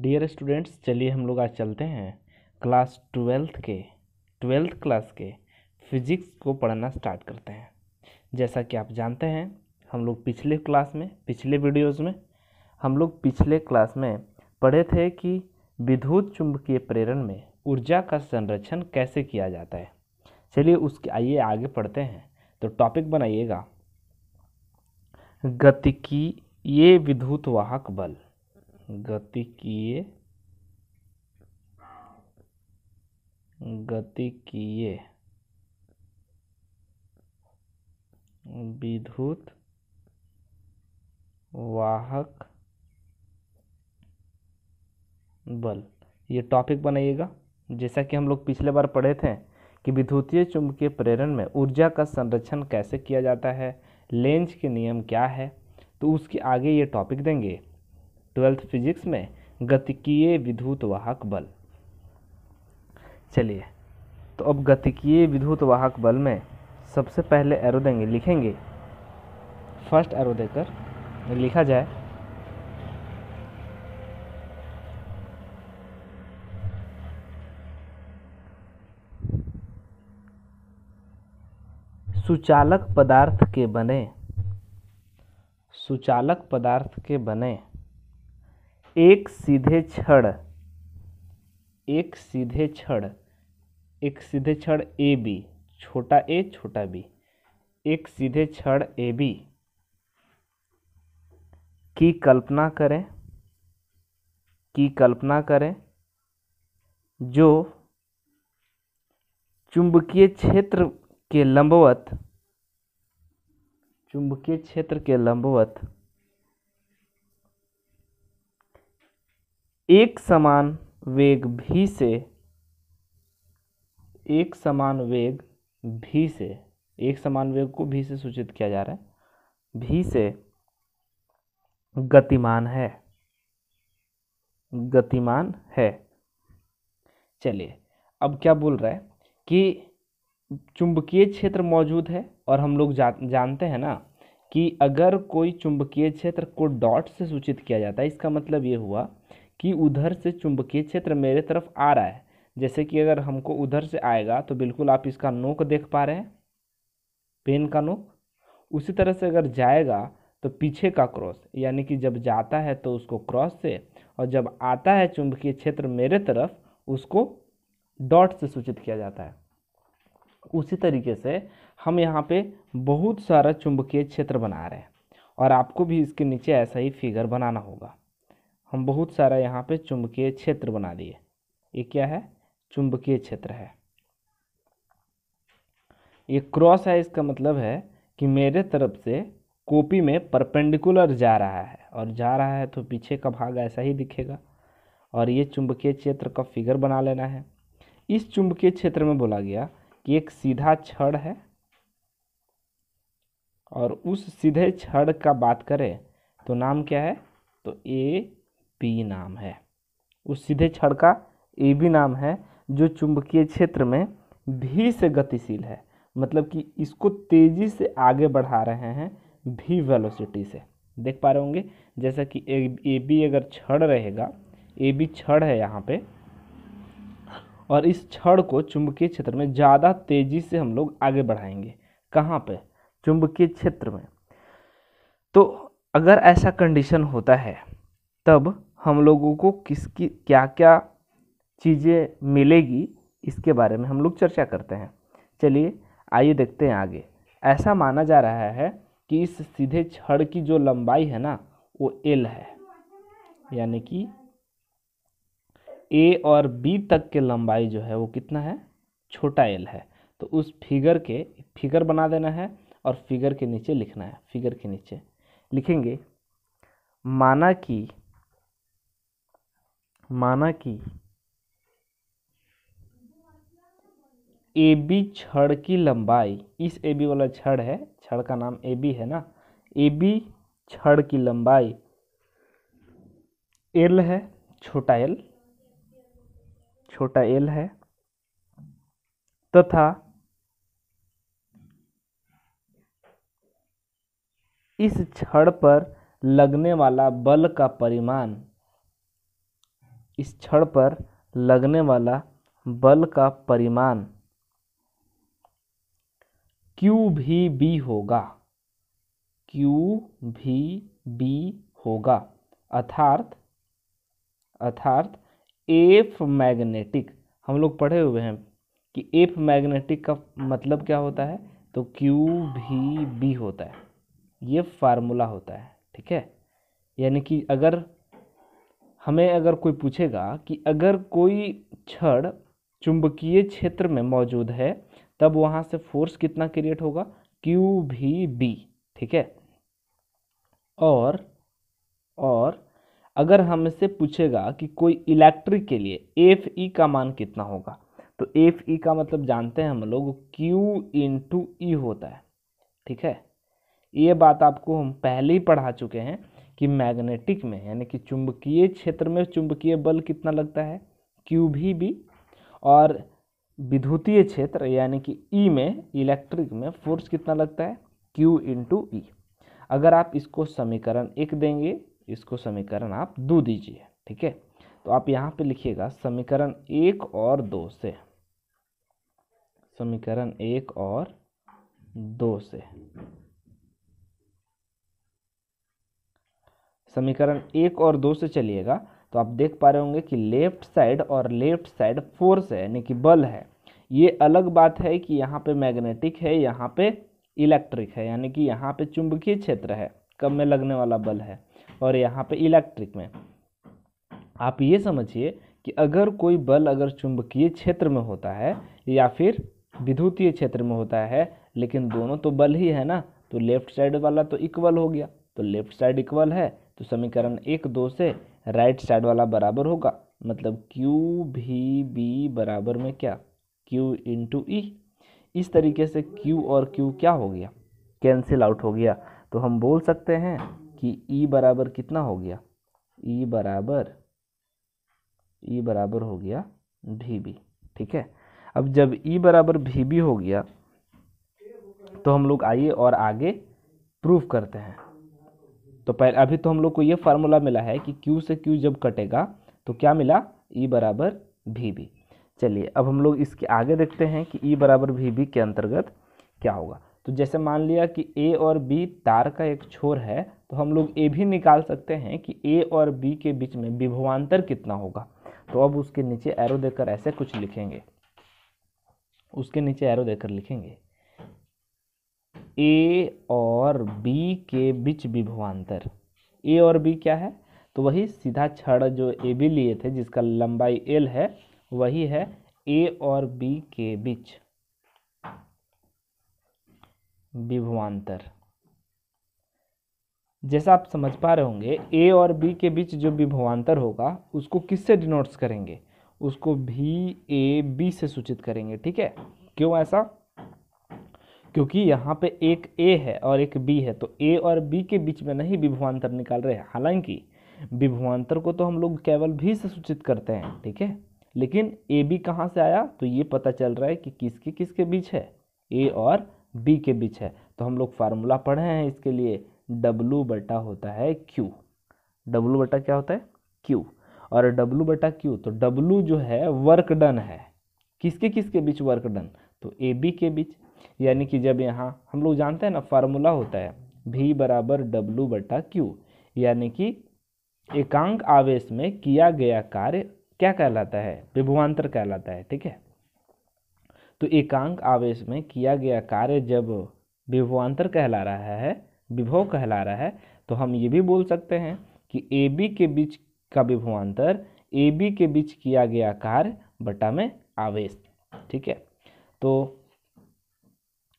dear students चलिए हम लोग आज चलते हैं क्लास ट्वेल्थ के ट्वेल्थ क्लास के फिजिक्स को पढ़ना स्टार्ट करते हैं जैसा कि आप जानते हैं हम लोग पिछले क्लास में पिछले वीडियोस में हम लोग पिछले क्लास में पढ़े थे कि विद्युत चुंबकीय प्रेरण में ऊर्जा का संरक्षण कैसे किया जाता है चलिए उसके आइए आगे पढ़ते हैं तो टॉपिक बनाइएगा गति की ये विद्युत वाहक बल गति गति किए विद्युत वाहक बल ये टॉपिक बनाइएगा जैसा कि हम लोग पिछले बार पढ़े थे कि विद्युतीय चुंबकीय प्रेरण में ऊर्जा का संरक्षण कैसे किया जाता है लेंज के नियम क्या है तो उसके आगे ये टॉपिक देंगे ट्वेल्थ फिजिक्स में गतिकीय विद्युत वाहक बल चलिए तो अब गतिकीय विद्युत वाहक बल में सबसे पहले एरो देंगे लिखेंगे फर्स्ट एरो देकर लिखा जाए सुचालक पदार्थ के बने सुचालक पदार्थ के बने एक सीधे छड़ एक सीधे छड़ एक सीधे छड़ ए बी छोटा ए छोटा बी एक सीधे छड़ ए बी की कल्पना करें की कल्पना करें जो चुंबकीय क्षेत्र के लंबवत चुंबकीय क्षेत्र के लंबवत एक समान वेग भी से एक समान वेग भी से एक समान वेग को भी से सूचित किया जा रहा है भी से गतिमान है गतिमान है चलिए अब क्या बोल रहा है कि चुंबकीय क्षेत्र मौजूद है और हम लोग जा, जानते हैं ना कि अगर कोई चुंबकीय क्षेत्र को डॉट से सूचित किया जाता है इसका मतलब ये हुआ कि उधर से चुंबकीय क्षेत्र मेरे तरफ आ रहा है जैसे कि अगर हमको उधर से आएगा तो बिल्कुल आप इसका नोक देख पा रहे हैं पेन का नोक उसी तरह से अगर जाएगा तो पीछे का क्रॉस यानी कि जब जाता है तो उसको क्रॉस से और जब आता है चुंबकीय क्षेत्र मेरे तरफ उसको डॉट से सूचित किया जाता है उसी तरीके से हम यहाँ पे बहुत सारा चुंबकीय क्षेत्र बना रहे हैं और आपको भी इसके नीचे ऐसा ही फिगर बनाना होगा हम बहुत सारा यहाँ पे चुंबकीय क्षेत्र बना दिए ये क्या है चुंबकीय क्षेत्र है ये क्रॉस है इसका मतलब है कि मेरे तरफ से कॉपी में परपेंडिकुलर जा रहा है और जा रहा है तो पीछे का भाग ऐसा ही दिखेगा और ये चुंबकीय क्षेत्र का फिगर बना लेना है इस चुंबकीय क्षेत्र में बोला गया कि एक सीधा छड़ है और उस सीधे छड़ का बात करें तो नाम क्या है तो ए पी नाम है उस सीधे क्षण का ए बी नाम है जो चुंबकीय क्षेत्र में भी से गतिशील है मतलब कि इसको तेज़ी से आगे बढ़ा रहे हैं भी वेलोसिटी से देख पा रहे होंगे जैसा कि ए बी अगर छड़ रहेगा ए बी छड़ है यहाँ पे और इस छड़ को चुंबकीय क्षेत्र में ज़्यादा तेज़ी से हम लोग आगे बढ़ाएंगे कहाँ पे चुंबकीय क्षेत्र में तो अगर ऐसा कंडीशन होता है तब हम लोगों को किसकी क्या क्या चीज़ें मिलेगी इसके बारे में हम लोग चर्चा करते हैं चलिए आइए देखते हैं आगे ऐसा माना जा रहा है कि इस सीधे छड़ की जो लंबाई है ना वो एल है यानी कि ए और बी तक के लंबाई जो है वो कितना है छोटा एल है तो उस फिगर के फिगर बना देना है और फिगर के नीचे लिखना है फिगर के नीचे लिखेंगे माना कि माना कि ए बी छड़ की लंबाई इस ए बी वाला छड़ है छड़ का नाम ए बी है ना ए बी छड़ की लंबाई एल है छोटा एल छोटा एल है तथा इस छड़ पर लगने वाला बल का परिमाण इस छड़ पर लगने वाला बल का परिमाण क्यू भी बी होगा क्यू भी बी होगा अर्थात अर्थात एफ मैग्नेटिक हम लोग पढ़े हुए हैं कि एफ मैग्नेटिक का मतलब क्या होता है तो क्यू भी बी होता है ये फार्मूला होता है ठीक है यानी कि अगर हमें अगर कोई पूछेगा कि अगर कोई छड़ चुंबकीय क्षेत्र में मौजूद है तब वहाँ से फोर्स कितना क्रिएट होगा क्यू भी बी ठीक है और और अगर हमसे पूछेगा कि कोई इलेक्ट्रिक के लिए एफ ई e का मान कितना होगा तो एफ ई e का मतलब जानते हैं हम लोग क्यू इन टू ई होता है ठीक है ये बात आपको हम पहले ही पढ़ा चुके हैं कि मैग्नेटिक में यानी कि चुंबकीय क्षेत्र में चुंबकीय बल कितना लगता है क्यू भी बी और विद्युतीय क्षेत्र यानी कि ई e में इलेक्ट्रिक में फोर्स कितना लगता है क्यू इंटू ई अगर आप इसको समीकरण एक देंगे इसको समीकरण आप दो दीजिए ठीक है तो आप यहाँ पे लिखिएगा समीकरण एक और दो से समीकरण एक और दो से समीकरण एक और दो से चलिएगा तो आप देख पा रहे होंगे कि लेफ्ट साइड और लेफ्ट साइड फोर्स है यानी कि बल है ये अलग बात है कि यहाँ पे मैग्नेटिक है यहाँ पे इलेक्ट्रिक है यानी कि यहाँ पे चुंबकीय क्षेत्र है कम में लगने वाला बल है और यहाँ पे इलेक्ट्रिक में आप ये समझिए कि अगर कोई बल अगर चुंबकीय क्षेत्र में होता है या फिर विद्युतीय क्षेत्र में होता है लेकिन दोनों तो बल ही है ना तो लेफ्ट साइड वाला तो इक्वल हो गया तो लेफ्ट साइड इक्वल है तो समीकरण एक दो से राइट साइड वाला बराबर होगा मतलब क्यू भी बी बराबर में क्या क्यू इंटू ई इस तरीके से क्यू और क्यू क्या हो गया कैंसिल आउट हो गया तो हम बोल सकते हैं कि ई e बराबर कितना हो गया ई e बराबर ई e बराबर हो गया भी बी ठीक है अब जब ई बराबर भी बी हो गया तो हम लोग आइए और आगे प्रूफ करते हैं तो पहले अभी तो हम लोग को ये फार्मूला मिला है कि क्यू से क्यू जब कटेगा तो क्या मिला ई e बराबर भी भी चलिए अब हम लोग इसके आगे देखते हैं कि ई e बराबर भी भी के अंतर्गत क्या होगा तो जैसे मान लिया कि ए और बी तार का एक छोर है तो हम लोग ये भी निकाल सकते हैं कि ए और बी के बीच में विभवान्तर कितना होगा तो अब उसके नीचे एरो देकर ऐसे कुछ लिखेंगे उसके नीचे एरो देकर लिखेंगे ए और बी के बीच विभवान्तर ए और बी क्या है तो वही सीधा छड़ जो ए बी लिए थे जिसका लंबाई एल है वही है ए और बी के बीच विभवान्तर जैसा आप समझ पा रहे होंगे ए और बी के बीच जो विभवान्तर होगा उसको किससे डिनोट्स करेंगे उसको भी ए बी से सूचित करेंगे ठीक है क्यों ऐसा क्योंकि यहाँ पे एक ए है और एक बी है तो ए और बी के बीच में नहीं विभवान्तर निकाल रहे हैं हालांकि विभवान्तर को तो हम लोग केवल भी से सूचित करते हैं ठीक है लेकिन ए बी कहाँ से आया तो ये पता चल रहा है कि किसके किसके बीच है ए और बी के बीच है तो हम लोग फार्मूला पढ़े हैं इसके लिए डब्लू बटा होता है क्यू डब्लू बटा क्या होता है क्यू और डब्लू बटा क्यू तो डब्लू जो है वर्क डन है किसके किसके बीच वर्क डन तो ए बी के बीच यानी कि जब यहाँ हम लोग जानते हैं ना फार्मूला होता है भी बराबर डब्लू बटा क्यू यानी कि एकांक आवेश में किया गया कार्य क्या कहलाता है विभुआंतर कहलाता है ठीक है तो एकांक आवेश में किया गया कार्य जब विभवांतर कहला रहा है विभव कहला रहा है तो हम ये भी बोल सकते हैं कि ए बी के बीच का विभवांतर ए बी के बीच किया गया कार्य बटा में आवेश ठीक है तो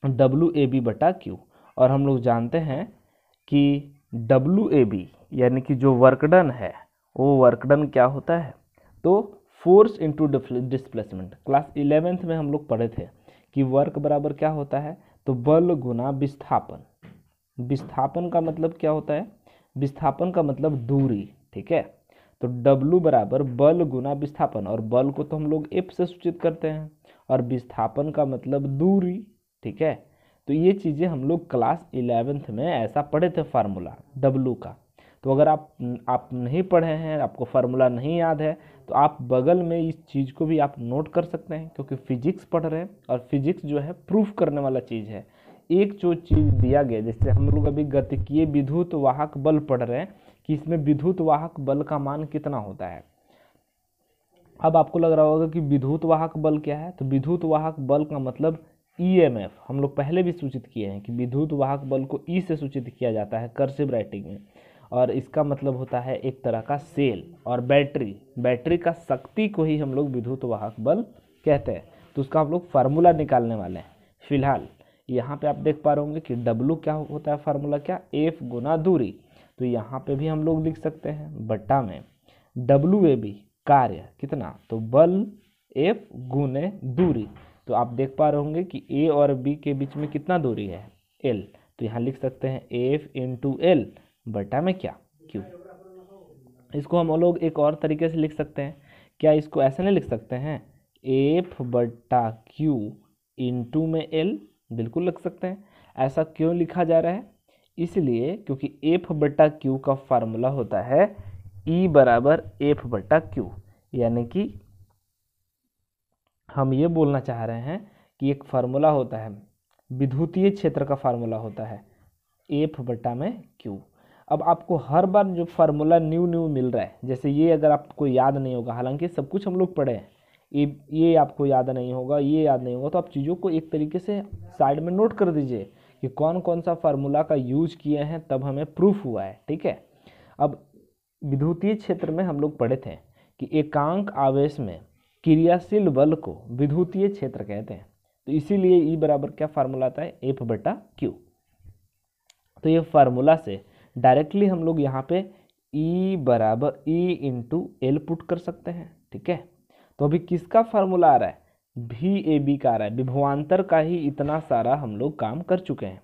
डब्लू ए बी बटा क्यू और हम लोग जानते हैं कि डब्लू ए बी यानी कि जो वर्कडन है वो वर्कडन क्या होता है तो force into displacement class eleventh में हम लोग पढ़े थे कि वर्क बराबर क्या होता है तो बल गुना विस्थापन विस्थापन का मतलब क्या होता है विस्थापन का मतलब दूरी ठीक है तो W बराबर बल गुना विस्थापन और बल को तो हम लोग F से सूचित करते हैं और विस्थापन का मतलब दूरी ठीक है तो ये चीज़ें हम लोग क्लास इलेवेंथ में ऐसा पढ़े थे फार्मूला डब्लू का तो अगर आप आप नहीं पढ़े हैं आपको फार्मूला नहीं याद है तो आप बगल में इस चीज़ को भी आप नोट कर सकते हैं क्योंकि फिजिक्स पढ़ रहे हैं और फिजिक्स जो है प्रूफ करने वाला चीज़ है एक जो चीज़ दिया गया जैसे हम लोग अभी गतिकीय विद्युत वाहक बल पढ़ रहे हैं कि इसमें विद्युत वाहक बल का मान कितना होता है अब आपको लग रहा होगा कि विद्युत वाहक बल क्या है तो विद्युत वाहक बल का मतलब ई e हम लोग पहले भी सूचित किए हैं कि विद्युत वाहक बल को ई e से सूचित किया जाता है कर्सिव राइटिंग में और इसका मतलब होता है एक तरह का सेल और बैटरी बैटरी का शक्ति को ही हम लोग विद्युत वाहक बल कहते हैं तो उसका हम लोग फार्मूला निकालने वाले हैं फिलहाल यहाँ पे आप देख पा रहे होंगे कि डब्लू क्या होता है फार्मूला क्या एफ गुना दूरी तो यहाँ पे भी हम लोग लिख सकते हैं बट्टा में डब्लू ए बी कार्य कितना तो बल एफ गुने दूरी तो आप देख पा रहे होंगे कि ए और बी के बीच में कितना दूरी है एल तो यहाँ लिख सकते हैं एफ इन टू एल बटा में क्या क्यू इसको हम लोग एक और तरीके से लिख सकते हैं क्या इसको ऐसे नहीं लिख सकते हैं एफ बटा क्यू इन टू में एल बिल्कुल लिख सकते हैं ऐसा क्यों लिखा जा रहा है इसलिए क्योंकि एफ बटा क्यू का फार्मूला होता है ई e बराबर एफ बटा क्यू यानी कि हम ये बोलना चाह रहे हैं कि एक फार्मूला होता है विद्युतीय क्षेत्र का फार्मूला होता है एफ बटा में क्यू अब आपको हर बार जो फार्मूला न्यू न्यू मिल रहा है जैसे ये अगर आपको याद नहीं होगा हालांकि सब कुछ हम लोग पढ़े हैं ये ये आपको याद नहीं होगा ये याद नहीं होगा तो आप चीज़ों को एक तरीके से साइड में नोट कर दीजिए कि कौन कौन सा फार्मूला का यूज किए हैं तब हमें प्रूफ हुआ है ठीक है अब विद्युतीय क्षेत्र में हम लोग पढ़े थे कि एकांक आवेश में क्रियाशील बल को विद्युतीय क्षेत्र कहते हैं तो इसीलिए ई e बराबर क्या फार्मूला आता है एफ बटा क्यू तो ये फार्मूला से डायरेक्टली हम लोग यहाँ पे ई e बराबर ई इंटू एल पुट कर सकते हैं ठीक है तो अभी किसका फार्मूला आ रहा है भी ए बी का आ रहा है विभवान्तर का ही इतना सारा हम लोग काम कर चुके हैं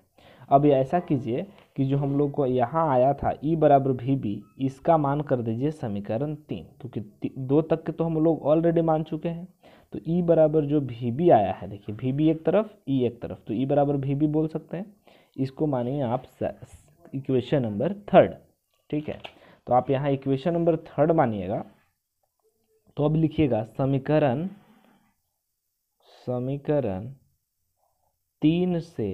अब ऐसा कीजिए कि जो हम लोग को यहाँ आया था ई e बराबर भी बी इसका मान कर दीजिए समीकरण तीन क्योंकि दो तक के तो हम लोग ऑलरेडी मान चुके हैं तो ई e बराबर जो भी बी आया है देखिए भी बी एक तरफ ई e एक तरफ तो ई बराबर भी बी बोल सकते हैं इसको मानिए आप इक्वेशन नंबर थर्ड ठीक है तो आप यहाँ इक्वेशन नंबर थर्ड मानिएगा तो अब लिखिएगा समीकरण समीकरण तीन से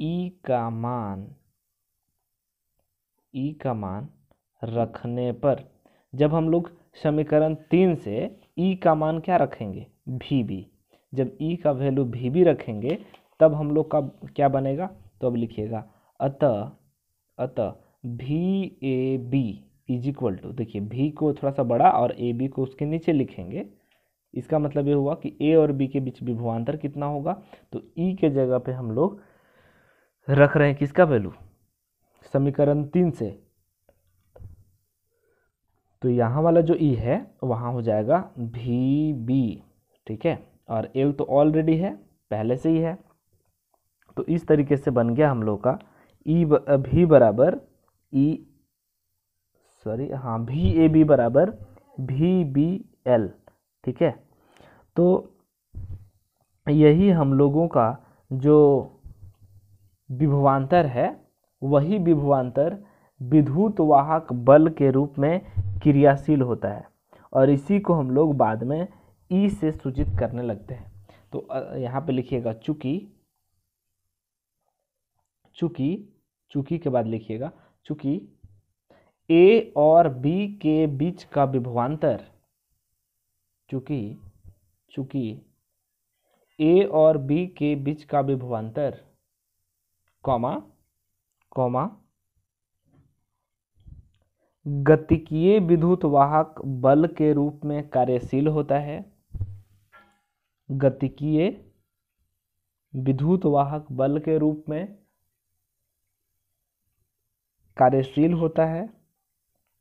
ई का मान ई e का मान रखने पर जब हम लोग समीकरण तीन से ई e का मान क्या रखेंगे भी बी जब ई e का वैल्यू भी बी रखेंगे तब हम लोग का क्या बनेगा तो अब लिखिएगा अत अत भी A B is equal to देखिए भी को थोड़ा सा बड़ा और ए बी को उसके नीचे लिखेंगे इसका मतलब ये हुआ कि ए और बी के बीच विभवान्तर कितना होगा तो ई के जगह पे हम लोग रख रहे हैं किसका वैल्यू समीकरण तीन से तो यहाँ वाला जो ई e है वहाँ हो जाएगा भी बी ठीक है और एल तो ऑलरेडी है पहले से ही है तो इस तरीके से बन गया हम लोग का ई e भी बराबर ई e, सॉरी हाँ भी ए बी बराबर भी बी एल ठीक है तो यही हम लोगों का जो विभवान्तर है वही विभवांतर विद्युत वाहक बल के रूप में क्रियाशील होता है और इसी को हम लोग बाद में ई से सूचित करने लगते हैं तो यहाँ पे लिखिएगा चूंकि चूंकि चूंकि के बाद लिखिएगा चूंकि ए और बी के बीच का विभवांतर चूंकि चूंकि ए और बी के बीच का विभवांतर कॉमा कौमा गतिकीय विद्युत वाहक बल के रूप में कार्यशील होता है गतिकीय विद्युत वाहक बल के रूप में कार्यशील होता है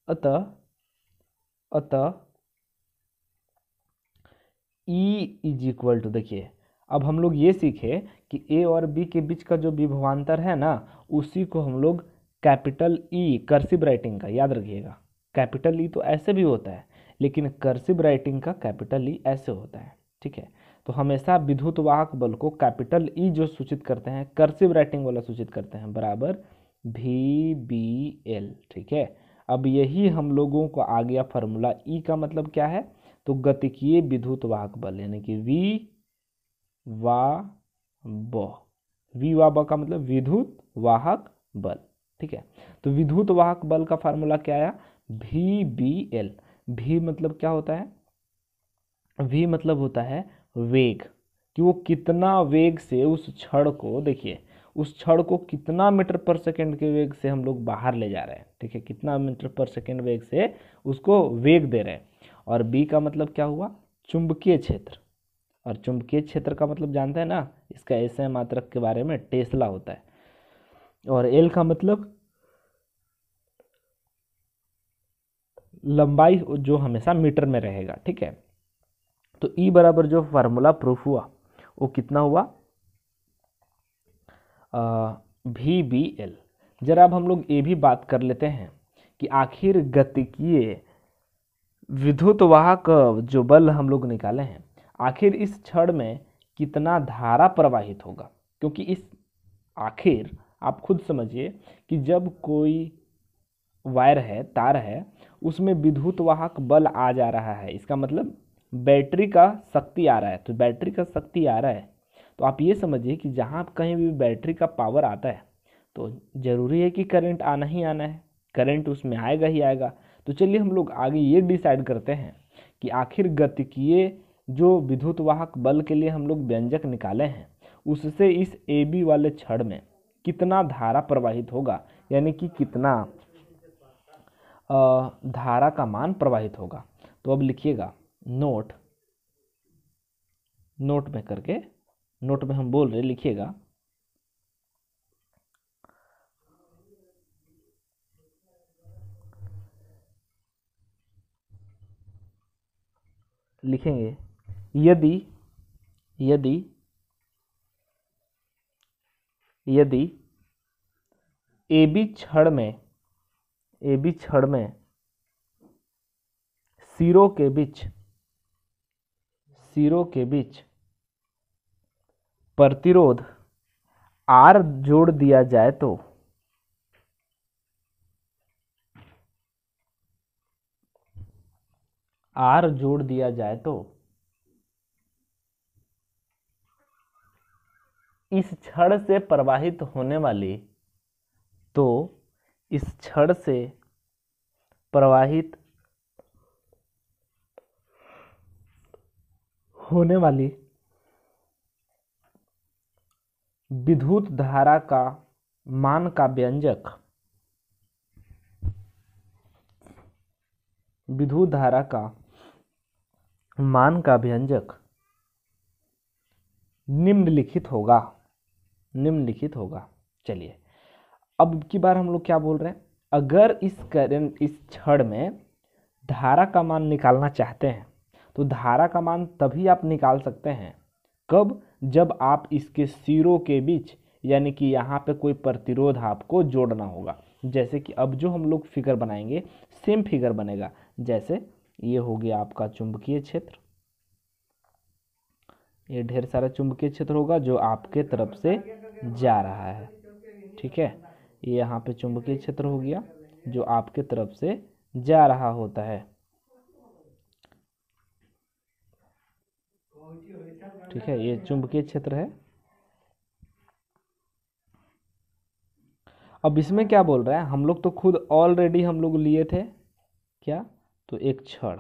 अतः अतः ई इज इक्वल टू देखिए अब हम लोग ये सीखे कि ए और बी के बीच का जो विभवान्तर है ना उसी को हम लोग कैपिटल ई कर्सिव राइटिंग का याद रखिएगा कैपिटल ई e तो ऐसे भी होता है लेकिन कर्सिव राइटिंग का कैपिटल ई e ऐसे होता है ठीक है तो हमेशा विद्युत वाहक बल को कैपिटल ई e जो सूचित करते हैं कर्सिव राइटिंग वाला सूचित करते हैं बराबर भी बी एल ठीक है अब यही हम लोगों को आ गया फार्मूला ई का मतलब क्या है तो गतिकीय विद्युत वाहक बल यानी कि वी वा ब वा ब का मतलब विद्युत वाहक बल ठीक है तो विद्युत वाहक बल का फार्मूला क्या आया भी बी एल भी मतलब क्या होता है भी मतलब होता है वेग कि वो कितना वेग से उस छड़ को देखिए उस छड़ को कितना मीटर पर सेकंड के वेग से हम लोग बाहर ले जा रहे हैं ठीक है कितना मीटर पर सेकंड वेग से उसको वेग दे रहे हैं और बी का मतलब क्या हुआ चुंबकीय क्षेत्र और चुंबकीय क्षेत्र का मतलब जानते हैं ना इसका ऐसे मात्रक के बारे में टेस्ला होता है और एल का मतलब लंबाई जो हमेशा मीटर में रहेगा ठीक है तो ई e बराबर जो फार्मूला प्रूफ हुआ वो कितना हुआ भी बी एल जरा अब हम लोग ये भी बात कर लेते हैं कि आखिर गतिकीय विद्युत वाहक जो बल हम लोग निकाले हैं आखिर इस क्षण में कितना धारा प्रवाहित होगा क्योंकि इस आखिर आप खुद समझिए कि जब कोई वायर है तार है उसमें विद्युत वाहक बल आ जा रहा है इसका मतलब बैटरी का शक्ति आ रहा है तो बैटरी का शक्ति आ रहा है तो आप ये समझिए कि जहाँ कहीं भी बैटरी का पावर आता है तो ज़रूरी है कि करंट आना ही आना है करंट उसमें आएगा ही आएगा तो चलिए हम लोग आगे ये डिसाइड करते हैं कि आखिर गतिकीय जो विद्युतवाहक बल के लिए हम लोग व्यंजक निकाले हैं उससे इस ए बी वाले छड़ में कितना धारा प्रवाहित होगा यानी कि कितना धारा का मान प्रवाहित होगा तो अब लिखिएगा नोट नोट में करके नोट में हम बोल रहे लिखिएगा लिखेंगे यदि यदि यदि ए बी क्षण में ए बी क्षण में सिरों के बीच सिरों के बीच प्रतिरोध आर जोड़ दिया जाए तो आर जोड़ दिया जाए तो इस क्षण से प्रवाहित होने वाली तो इस क्षण से प्रवाहित होने वाली विद्युत धारा का मान का व्यंजक विद्युत धारा का मान का व्यंजक निम्नलिखित होगा निम्नलिखित होगा चलिए अब की बार हम लोग क्या बोल रहे हैं अगर इस करंट इस क्षण में धारा का मान निकालना चाहते हैं तो धारा का मान तभी आप निकाल सकते हैं कब जब आप इसके सिरों के बीच यानी कि यहाँ पे कोई प्रतिरोध आपको जोड़ना होगा जैसे कि अब जो हम लोग फिगर बनाएंगे सेम फिगर बनेगा जैसे ये हो गया आपका चुंबकीय क्षेत्र ये ढेर सारा चुंबकीय क्षेत्र होगा जो आपके तरफ से जा रहा है ठीक है ये यहाँ पे चुंबकीय क्षेत्र हो गया जो आपके तरफ से जा रहा होता है ठीक है ये चुंबकीय क्षेत्र है अब इसमें क्या बोल रहा है हम लोग तो खुद ऑलरेडी हम लोग लिए थे क्या तो एक छड़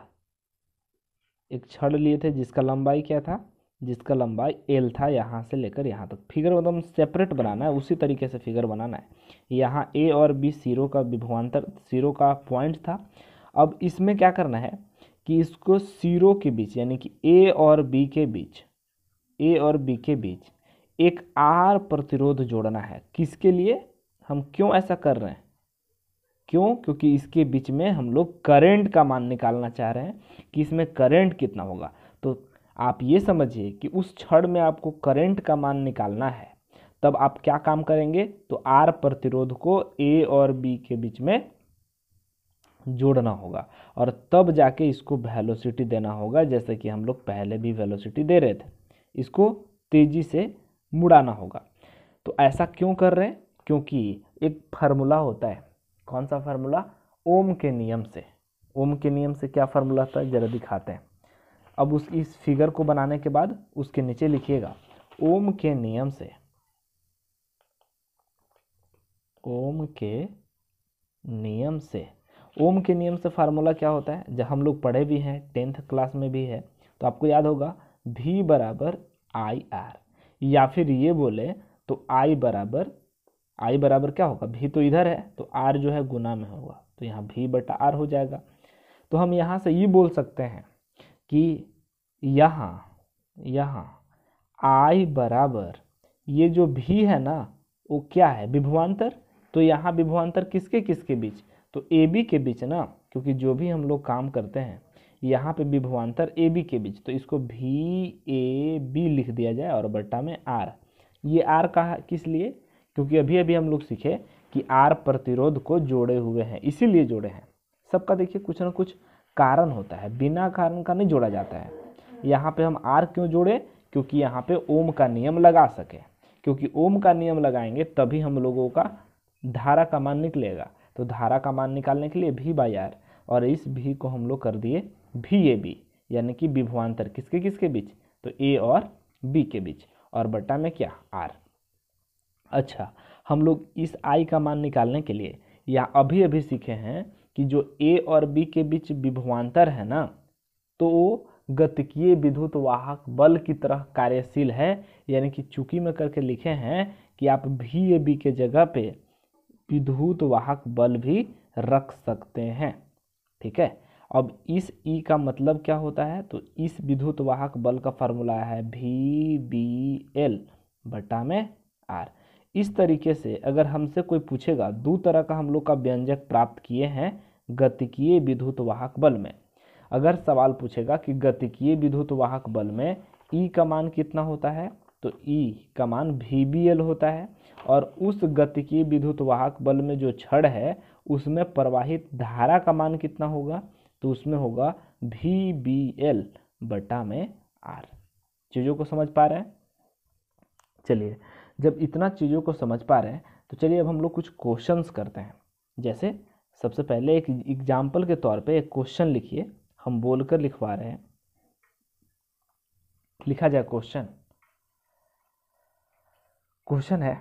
एक छड़ लिए थे जिसका लंबाई क्या था जिसका लंबाई एल था यहाँ से लेकर यहाँ तक फिगर मतलब सेपरेट बनाना है उसी तरीके से फिगर बनाना है यहाँ ए और बी सीरो का विभवान्तर सीरो का पॉइंट था अब इसमें क्या करना है कि इसको सीरो के बीच यानी कि ए और बी के बीच ए और बी के बीच एक आर प्रतिरोध जोड़ना है किसके लिए हम क्यों ऐसा कर रहे हैं क्यों क्योंकि इसके बीच में हम लोग करेंट का मान निकालना चाह रहे हैं कि इसमें करेंट कितना होगा आप ये समझिए कि उस क्षण में आपको करंट का मान निकालना है तब आप क्या काम करेंगे तो आर प्रतिरोध को ए और बी के बीच में जोड़ना होगा और तब जाके इसको वेलोसिटी देना होगा जैसे कि हम लोग पहले भी वेलोसिटी दे रहे थे इसको तेज़ी से मुड़ाना होगा तो ऐसा क्यों कर रहे हैं क्योंकि एक फार्मूला होता है कौन सा फार्मूला ओम के नियम से ओम के नियम से क्या फार्मूला होता है ज़रा दिखाते हैं अब उस इस फिगर को बनाने के बाद उसके नीचे लिखिएगा ओम के नियम से ओम के नियम से ओम के नियम से फार्मूला क्या होता है जब हम लोग पढ़े भी हैं टेंथ क्लास में भी है तो आपको याद होगा भी बराबर आई आर या फिर ये बोले तो आई बराबर आई बराबर क्या होगा भी तो इधर है तो आर जो है गुना में होगा तो यहाँ भी बटा आर हो जाएगा तो हम यहाँ से ये बोल सकते हैं कि यहाँ यहाँ आई बराबर ये जो भी है ना वो क्या है विभुआंतर तो यहाँ विभुआंतर किसके किसके बीच तो ए बी के बीच ना क्योंकि जो भी हम लोग काम करते हैं यहाँ पे विभुआंतर ए बी के बीच तो इसको भी ए बी लिख दिया जाए और बट्टा में आर ये आर कहा किस लिए क्योंकि अभी अभी हम लोग सीखे कि आर प्रतिरोध को जोड़े हुए हैं इसीलिए जोड़े हैं सबका देखिए कुछ ना कुछ कारण होता है बिना कारण का नहीं जोड़ा जाता है यहाँ पे हम आर क्यों जोड़े क्योंकि यहाँ पे ओम का नियम लगा सके क्योंकि ओम का नियम लगाएंगे तभी हम लोगों का धारा का मान निकलेगा तो धारा का मान निकालने के लिए भी बाई आर और इस भी को हम लोग कर दिए भी ए बी यानी कि विभवान्तर किसके किसके बीच तो ए और बी के बीच और बट्टा में क्या आर अच्छा हम लोग इस आई का मान निकालने के लिए या अभी अभी सीखे हैं कि जो ए और बी के बीच विभवान्तर है ना तो वो गतिकीय विद्युत वाहक बल की तरह कार्यशील है यानी कि चूंकि में करके लिखे हैं कि आप भी ए बी के जगह पे विद्युत वाहक बल भी रख सकते हैं ठीक है अब इस ई e का मतलब क्या होता है तो इस विद्युत वाहक बल का फॉर्मूला है भी बी एल बटा में आर इस तरीके से अगर हमसे कोई पूछेगा दो तरह का हम लोग का व्यंजक प्राप्त किए हैं गतिकीय विद्युत वाहक बल में अगर सवाल पूछेगा कि गतिकीय विद्युत वाहक बल में ई e का मान कितना होता है तो ई e का मान वी होता है और उस गतिकीय विद्युत वाहक बल में जो छड़ है उसमें प्रवाहित धारा का मान कितना होगा तो उसमें होगा वी बी एल बटा में आर चीज़ों को समझ पा रहे हैं चलिए जब इतना चीज़ों को समझ पा रहे हैं तो चलिए अब हम लोग कुछ क्वेश्चंस करते हैं जैसे सबसे पहले एक एग्जाम्पल के तौर पे एक क्वेश्चन लिखिए हम बोलकर लिखवा रहे हैं लिखा जाए क्वेश्चन क्वेश्चन है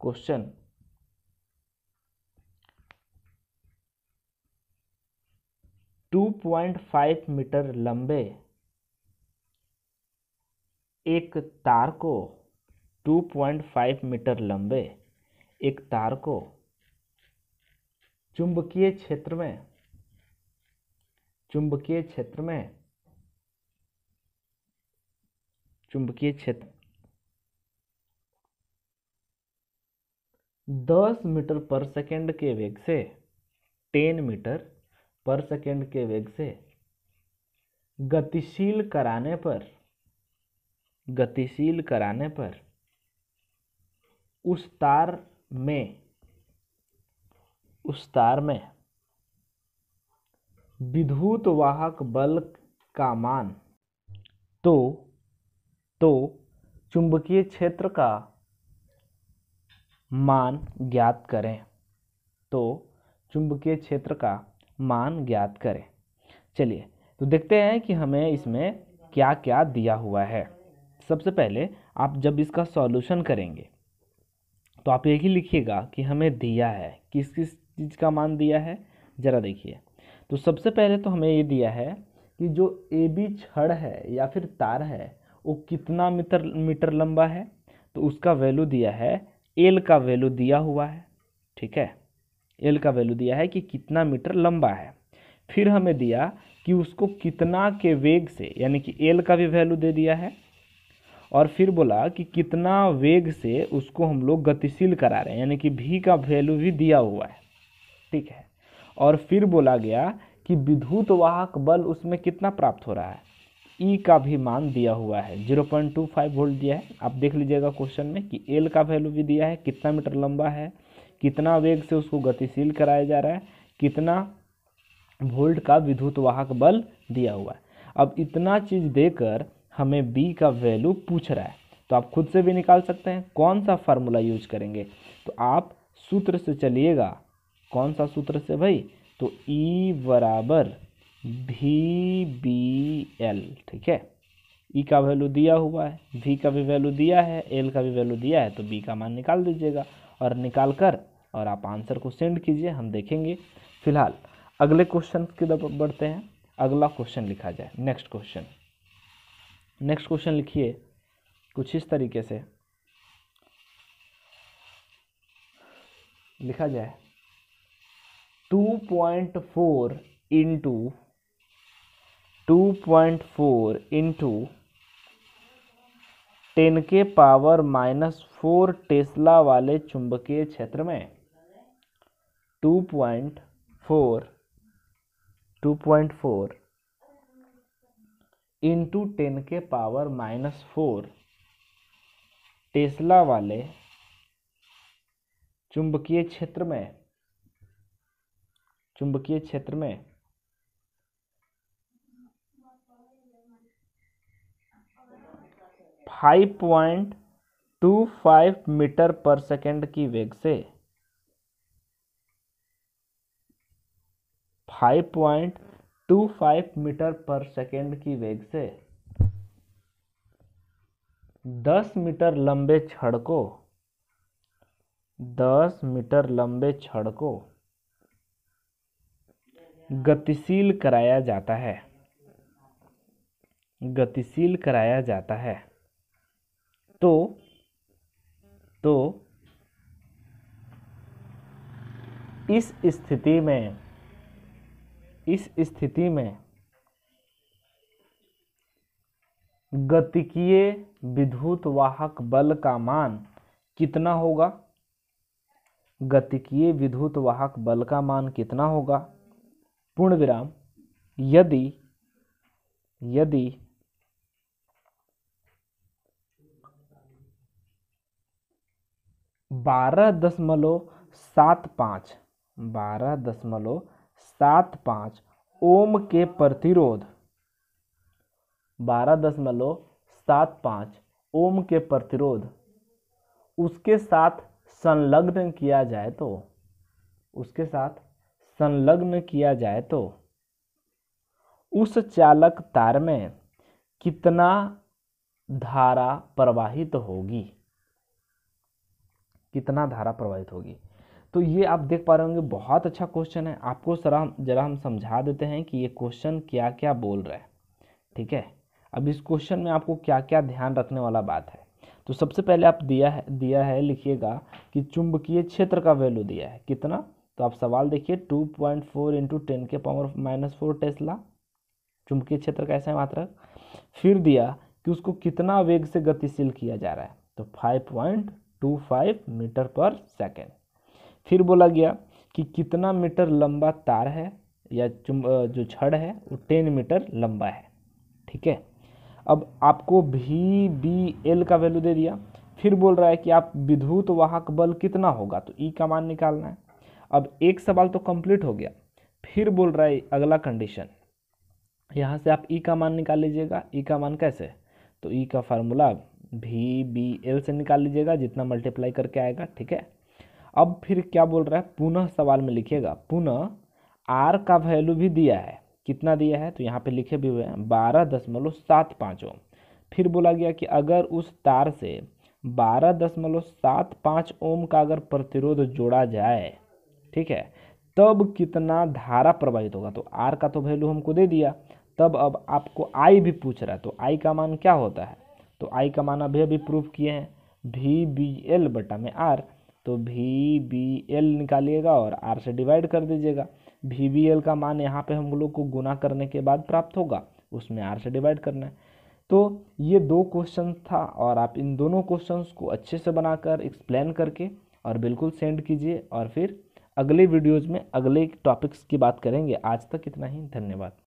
question two point five metre लंबे एक तार को 2.5 मीटर लंबे एक तार को चुंबकीय क्षेत्र में चुंबकीय क्षेत्र में चुंबकीय क्षेत्र दस मीटर पर सेकेंड के वेग से टेन मीटर पर सेकेंड के वेग से गतिशील कराने पर गतिशील कराने पर उस तार में उस तार में विद्युत वाहक बल का मान तो तो चुंबकीय क्षेत्र का मान ज्ञात करें तो चुंबकीय क्षेत्र का मान ज्ञात करें चलिए तो देखते हैं कि हमें इसमें क्या क्या दिया हुआ है सबसे पहले आप जब इसका सॉल्यूशन करेंगे तो आप यही लिखिएगा कि हमें दिया है किस किस चीज़ का मान दिया है ज़रा देखिए तो सबसे पहले तो हमें ये दिया है कि जो ए बी छड़ है या फिर तार है वो कितना मीटर मीटर लंबा है तो उसका वैल्यू दिया है एल का वैल्यू दिया हुआ है ठीक है एल का वैल्यू दिया है कि कितना मीटर लंबा है फिर हमें दिया कि उसको कितना के वेग से यानी कि एल का भी वैल्यू दे दिया है और फिर बोला कि कितना वेग से उसको हम लोग गतिशील करा रहे हैं यानी कि भी का वैल्यू भी दिया हुआ है ठीक है और फिर बोला गया कि विद्युत वाहक बल उसमें कितना प्राप्त हो रहा है ई e का भी मान दिया हुआ है 0.25 वोल्ट दिया है आप देख लीजिएगा क्वेश्चन में कि एल का वैल्यू भी दिया है कितना मीटर लंबा है कितना वेग से उसको गतिशील कराया जा रहा है कितना वोल्ट का विद्युत वाहक बल दिया हुआ है अब इतना चीज़ देकर हमें बी का वैल्यू पूछ रहा है तो आप खुद से भी निकाल सकते हैं कौन सा फार्मूला यूज करेंगे तो आप सूत्र से चलिएगा कौन सा सूत्र से भाई तो ई e बराबर भी बी एल ठीक है ई e का वैल्यू दिया हुआ है वी का भी वैल्यू दिया है एल का भी वैल्यू दिया है तो बी का मान निकाल दीजिएगा और निकाल कर और आप आंसर को सेंड कीजिए हम देखेंगे फिलहाल अगले क्वेश्चन की तरफ बढ़ते हैं अगला क्वेश्चन लिखा जाए नेक्स्ट क्वेश्चन नेक्स्ट क्वेश्चन लिखिए कुछ इस तरीके से लिखा जाए 2.4 point four into two point four into ten के पावर माइनस फोर टेस्ला वाले चुंबकीय क्षेत्र में two point four two point four into ten के पावर माइनस फोर टेस्ला वाले चुंबकीय क्षेत्र में चुंबकीय क्षेत्र में five point two five metre पर सेकेंड की वेग से five point two five metre पर सेकेंड की वेग से दस मीटर लंबे छड़ को दस मीटर लंबे छड़ को गतिशील कराया जाता है गतिशील कराया जाता है तो तो इस स्थिति में इस स्थिति में गतिकीय विद्युत वाहक बल का मान कितना होगा गतिकीय विद्युत वाहक बल का मान कितना होगा पूर्ण विराम यदि यदि बारह दशमलव सात पाँच बारह दशमलव सात पाँच ओम के प्रतिरोध बारह दशमलव सात पाँच ओम के प्रतिरोध उसके साथ संलग्न किया जाए तो उसके साथ संलग्न किया जाए तो उस चालक तार में कितना धारा प्रवाहित होगी कितना धारा प्रवाहित होगी तो ये आप देख पा रहे होंगे बहुत अच्छा क्वेश्चन है आपको सरा जरा हम समझा देते हैं कि ये क्वेश्चन क्या क्या बोल रहा है ठीक है अब इस क्वेश्चन में आपको क्या क्या ध्यान रखने वाला बात है तो सबसे पहले आप दिया है दिया है लिखिएगा कि चुंबकीय क्षेत्र का वैल्यू दिया है कितना तो आप सवाल देखिए two point four into ten के पावर माइनस फोर टेस्ला चुंबकीय क्षेत्र कैसा है मात्रक फिर दिया कि उसको कितना वेग से गतिशील किया जा रहा है तो five point two five metre पर सेकेंड फिर बोला गया कि कितना मीटर लंबा तार है या जो छड़ है वो टेन मीटर लंबा है ठीक है अब आपको भी बी एल का वैल्यू दे दिया फिर बोल रहा है कि आप विद्युत वाहक बल कितना होगा तो ई e का मान निकालना है अब एक सवाल तो कंप्लीट हो गया फिर बोल रहा है अगला कंडीशन यहाँ से आप ई e का मान निकाल लीजिएगा ई e का मान कैसे तो ई का फार्मूला भी बी एल से निकाल लीजिएगा जितना मल्टीप्लाई करके आएगा ठीक है अब फिर क्या बोल रहा है पुनः सवाल में लिखिएगा पुनः आर का वैल्यू भी दिया है कितना दिया है तो यहाँ पे लिखे भी हुए हैं बारह दशमलव सात पाँच ओम फिर बोला गया कि अगर उस तार से बारह दशमलव सात पाँच ओम का अगर प्रतिरोध जोड़ा जाए ठीक है तब कितना धारा प्रवाहित होगा तो आर का तो वैल्यू हमको दे दिया तब अब आपको आई भी पूछ रहा है तो आई का मान क्या होता है तो आई का मान अभी अभी प्रूफ किए हैं वी बी एल बटा में आर तो भी बी एल निकालिएगा और आर से डिवाइड कर दीजिएगा भी बी एल का मान यहाँ पे हम लोग को गुना करने के बाद प्राप्त होगा उसमें आर से डिवाइड करना है तो ये दो क्वेश्चन था और आप इन दोनों क्वेश्चन को अच्छे से बनाकर एक्सप्लेन करके और बिल्कुल सेंड कीजिए और फिर अगले वीडियोज़ में अगले टॉपिक्स की बात करेंगे आज तक इतना ही धन्यवाद